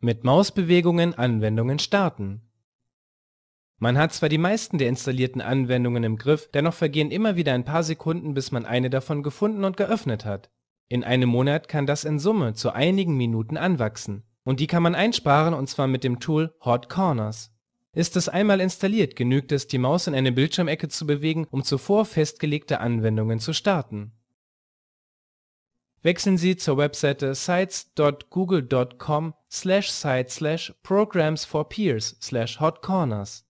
Mit Mausbewegungen Anwendungen starten. Man hat zwar die meisten der installierten Anwendungen im Griff, dennoch vergehen immer wieder ein paar Sekunden, bis man eine davon gefunden und geöffnet hat. In einem Monat kann das in Summe zu einigen Minuten anwachsen. Und die kann man einsparen und zwar mit dem Tool Hot Corners. Ist es einmal installiert, genügt es, die Maus in eine Bildschirmecke zu bewegen, um zuvor festgelegte Anwendungen zu starten. Wechseln Sie zur Webseite sites.google.com slash site slash programs for peers slash hot corners.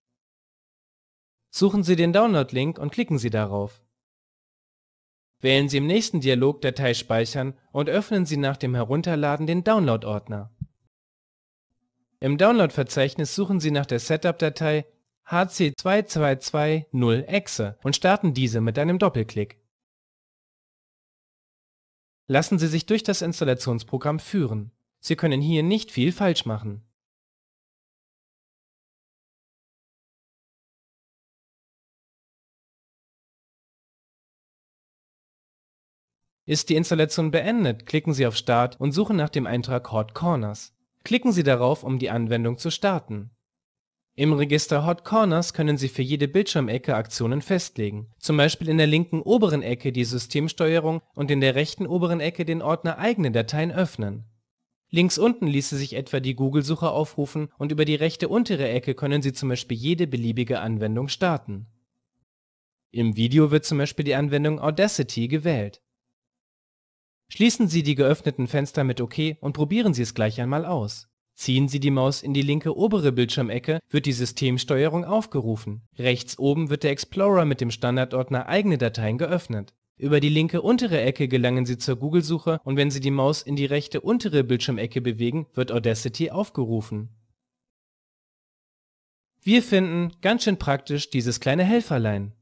Suchen Sie den Download-Link und klicken Sie darauf. Wählen Sie im nächsten Dialog Datei speichern und öffnen Sie nach dem Herunterladen den Download-Ordner. Im Download-Verzeichnis suchen Sie nach der Setup-Datei hc2220exe und starten diese mit einem Doppelklick. Lassen Sie sich durch das Installationsprogramm führen, Sie können hier nicht viel falsch machen Ist die Installation beendet, klicken Sie auf Start und suchen nach dem Eintrag Hot Corners. Klicken Sie darauf, um die Anwendung zu starten im Register Hot Corners können Sie für jede Bildschirmecke Aktionen festlegen, zum Beispiel in der linken oberen Ecke die Systemsteuerung und in der rechten oberen Ecke den Ordner Eigene Dateien öffnen. Links unten ließe sich etwa die Google-Suche aufrufen und über die rechte untere Ecke können Sie zum Beispiel jede beliebige Anwendung starten. Im Video wird zum Beispiel die Anwendung Audacity gewählt. Schließen Sie die geöffneten Fenster mit OK und probieren Sie es gleich einmal aus. Ziehen Sie die Maus in die linke obere Bildschirmecke, wird die Systemsteuerung aufgerufen. Rechts oben wird der Explorer mit dem Standardordner Eigene Dateien geöffnet. Über die linke untere Ecke gelangen Sie zur Google-Suche und wenn Sie die Maus in die rechte untere Bildschirmecke bewegen, wird Audacity aufgerufen. Wir finden ganz schön praktisch dieses kleine Helferlein.